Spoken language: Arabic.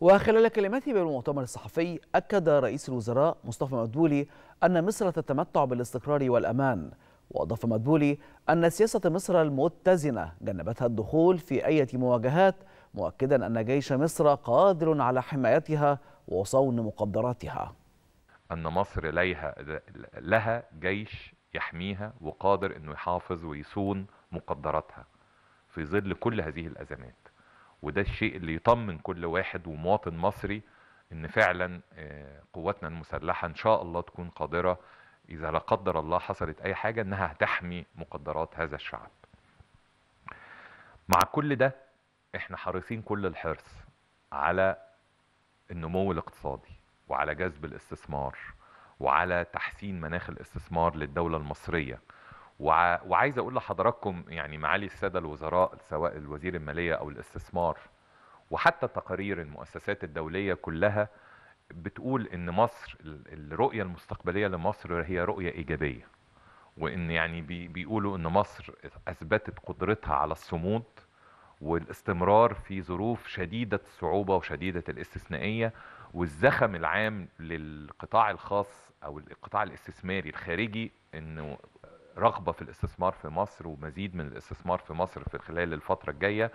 وخلال كلمته بالمؤتمر الصحفي أكد رئيس الوزراء مصطفى مدبولي أن مصر تتمتع بالاستقرار والأمان وأضاف مدبولي أن سياسة مصر المتزنة جنبتها الدخول في أي مواجهات مؤكدا أن جيش مصر قادر على حمايتها وصون مقدراتها أن مصر ليها لها جيش يحميها وقادر أنه يحافظ ويصون مقدراتها في ظل كل هذه الأزمات وده الشيء اللي يطمن كل واحد ومواطن مصري ان فعلا آه، قواتنا المسلحه ان شاء الله تكون قادره اذا لا قدر الله حصلت اي حاجه انها هتحمي مقدرات هذا الشعب. مع كل ده احنا حريصين كل الحرص على النمو الاقتصادي وعلى جذب الاستثمار وعلى تحسين مناخ الاستثمار للدوله المصريه. وعايز اقول لحضراتكم يعني معالي الساده الوزراء سواء الوزير الماليه او الاستثمار وحتى تقارير المؤسسات الدوليه كلها بتقول ان مصر الرؤيه المستقبليه لمصر هي رؤيه ايجابيه وان يعني بيقولوا ان مصر اثبتت قدرتها على الصمود والاستمرار في ظروف شديده الصعوبه وشديده الاستثنائيه والزخم العام للقطاع الخاص او القطاع الاستثماري الخارجي انه رغبه في الاستثمار في مصر ومزيد من الاستثمار في مصر في خلال الفتره الجايه